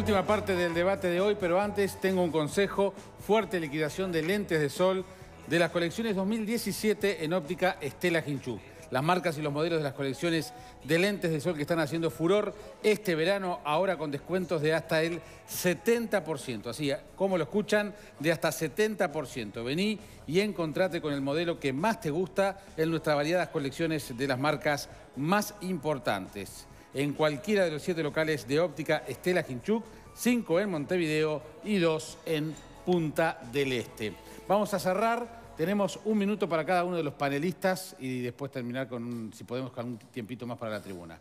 última parte del debate de hoy, pero antes tengo un consejo, fuerte liquidación de lentes de sol de las colecciones 2017 en óptica Estela Hinchú. Las marcas y los modelos de las colecciones de lentes de sol que están haciendo furor este verano, ahora con descuentos de hasta el 70%. Así como lo escuchan, de hasta 70%. Vení y encontrate con el modelo que más te gusta en nuestras variadas colecciones de las marcas más importantes en cualquiera de los siete locales de óptica Estela Ginchuk, cinco en Montevideo y dos en Punta del Este. Vamos a cerrar. Tenemos un minuto para cada uno de los panelistas y después terminar con, si podemos, con un tiempito más para la tribuna.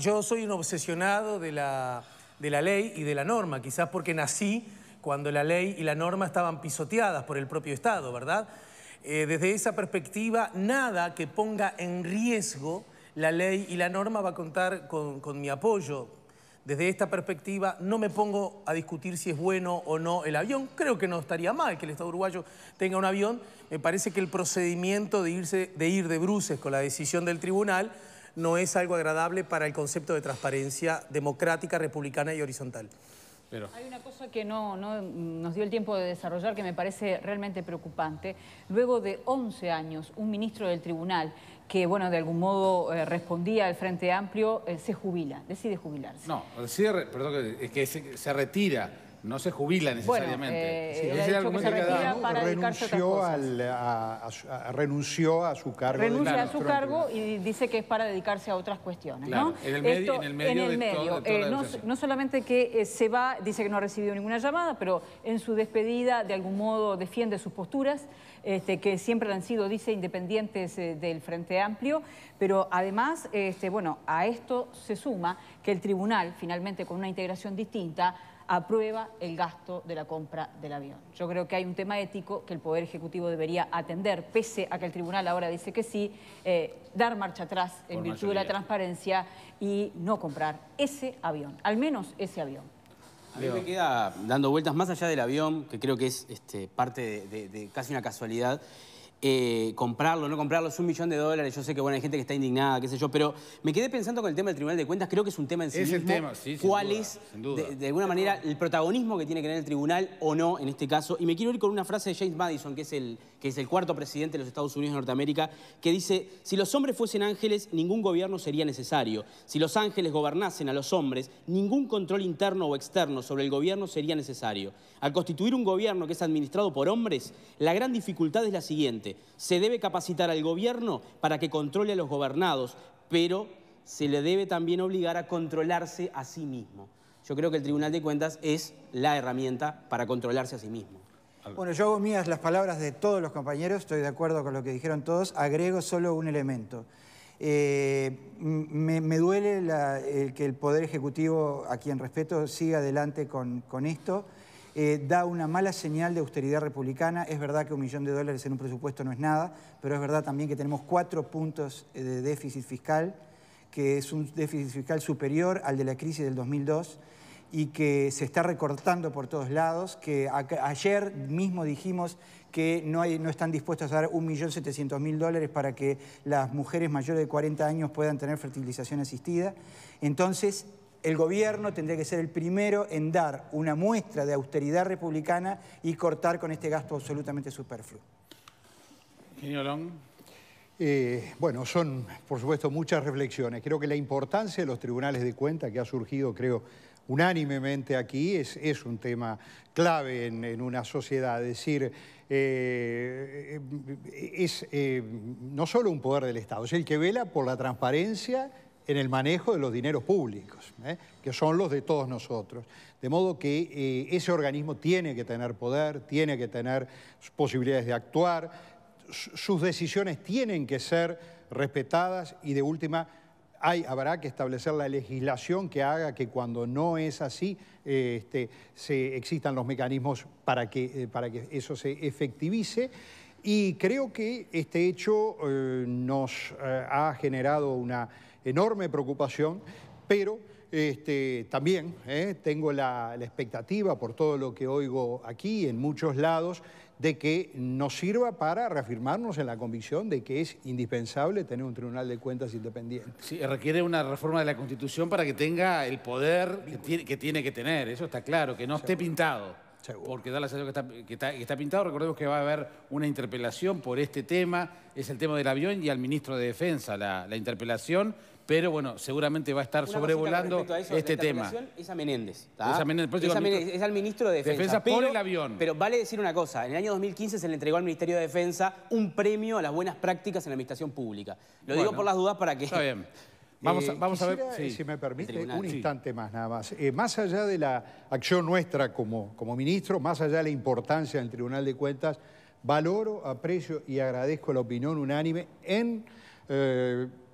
yo soy un obsesionado de la, de la ley y de la norma, quizás porque nací cuando la ley y la norma estaban pisoteadas por el propio Estado, ¿verdad? Eh, desde esa perspectiva, nada que ponga en riesgo la ley y la norma va a contar con, mi apoyo. Desde esta perspectiva no me pongo a discutir si es bueno o no el avión. Creo que no estaría mal que el Estado uruguayo tenga un avión. Me parece que el procedimiento de, ir de bruces con la decisión del tribunal no es algo agradable para el concepto de transparencia democrática, republicana y horizontal. Pero... Hay una cosa que no, no, nos dio el tiempo de desarrollar que me parece realmente preocupante. Luego de 11 años, un ministro del tribunal que, bueno, de algún modo eh, respondía al Frente Amplio, eh, se jubila, decide jubilarse. No, decide, perdón, que, que se retira no se jubila necesariamente. renunció, a su cargo. Renuncia a su cargo y dice que es para dedicarse a otras cuestiones. ¿no? en, el medio, en el medio, eh, no, solamente que eh, se va, dice que no ha recibido ninguna llamada, pero en su despedida de algún modo defiende sus posturas, este, que siempre han sido, dice, independientes eh, del Frente Amplio, pero además, este, bueno, a esto se suma que el tribunal, finalmente con una integración distinta, aprueba el gasto de la compra del avión. Yo creo que hay un tema ético que el Poder Ejecutivo debería atender, pese a que el tribunal ahora dice que sí, eh, dar marcha atrás en virtud de la transparencia y no comprar ese avión, al menos ese avión. A mí me queda dando vueltas más allá del avión, que creo que es este, parte de casi una casualidad. Eh, comprarlo, no comprarlo, es un millón de dólares, yo sé que bueno, hay gente que está indignada, qué sé yo, pero me quedé pensando con el tema del Tribunal de Cuentas, creo que es un tema en sí es el tema, sí, ¿Cuál es, De, alguna manera, el protagonismo que tiene que tener el tribunal o no en este caso? Y me quiero ir con una frase de James Madison, que es el, que es el cuarto presidente de los Estados Unidos de Norteamérica, que dice, si los hombres fuesen ángeles, ningún gobierno sería necesario. Si los ángeles gobernasen a los hombres, ningún control interno o externo sobre el gobierno sería necesario. Al constituir un gobierno que es administrado por hombres, la gran dificultad es la siguiente se debe capacitar al gobierno para que controle a los gobernados, pero se le debe también obligar a controlarse a sí mismo. Yo creo que el Tribunal de Cuentas es la herramienta para controlarse a sí mismo. Bueno, yo hago mías las palabras de todos los compañeros, estoy de acuerdo con lo que dijeron todos, agrego solo un elemento. Eh, me, duele que el Poder Ejecutivo, a quien respeto, siga adelante con esto. Eh, da una mala señal de austeridad republicana. Es verdad que un millón de dólares en un presupuesto no es nada, pero es verdad también que tenemos cuatro puntos eh, de déficit fiscal, que es un déficit fiscal superior al de la crisis del 2002 y que se está recortando por todos lados, que ayer mismo dijimos que no, están dispuestos a dar mil dólares para que las mujeres mayores de 40 años puedan tener fertilización asistida. Entonces, el gobierno tendría que ser el primero en dar una muestra de austeridad republicana y cortar con este gasto absolutamente superfluo. Señor Long. Eh, bueno, son, por supuesto, muchas reflexiones. Creo que la importancia de los tribunales de cuenta que ha surgido, creo, unánimemente aquí, es, un tema clave en, una sociedad. Es decir, eh, eh, es no solo un poder del Estado, es el que vela por la transparencia en el manejo de los dineros públicos, ¿eh? que son los de todos nosotros. De modo que eh, ese organismo tiene que tener poder, tiene que tener posibilidades de actuar, sus decisiones tienen que ser respetadas y de última hay, habrá que establecer la legislación que haga que cuando no es así eh, este, se, existan los mecanismos para que, para que eso se efectivice. Y creo que este hecho nos ha generado una enorme preocupación, pero este, también ¿eh? tengo la, expectativa, por todo lo que oigo aquí, en muchos lados, de que nos sirva para reafirmarnos en la convicción de que es indispensable tener un Tribunal de Cuentas independiente. Sí, requiere una reforma de la Constitución para que tenga el poder tiene que, tiene que tener, eso está claro, que no esté pintado porque da la sensación que está, pintado. Recordemos que va a haber una interpelación por este tema, es el tema del avión y al ministro de Defensa la, interpelación, pero bueno, seguramente va a estar sobrevolando este tema. Es a Menéndez. Es, al ministro de Defensa. Defensa por el avión. Pero vale decir una cosa, en el año 2015 se le entregó al Ministerio de Defensa un premio a las buenas prácticas en la administración pública. Lo digo por las dudas para que... Está bien. Eh, vamos, a, ver, eh, si me permite, un instante más nada más. Eh, más allá de la acción nuestra como, ministro, más allá de la importancia del Tribunal de Cuentas, valoro, aprecio y agradezco la opinión unánime, en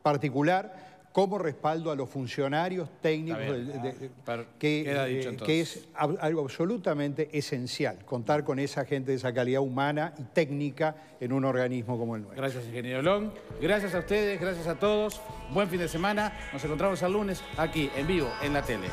particular como respaldo a los funcionarios técnicos, ah, que, eh, es algo absolutamente esencial, contar con esa gente de esa calidad humana y técnica en un organismo como el nuestro. Gracias, ingeniero Long. Gracias a ustedes, gracias a todos. Buen fin de semana. Nos encontramos el lunes aquí, en vivo, en la tele.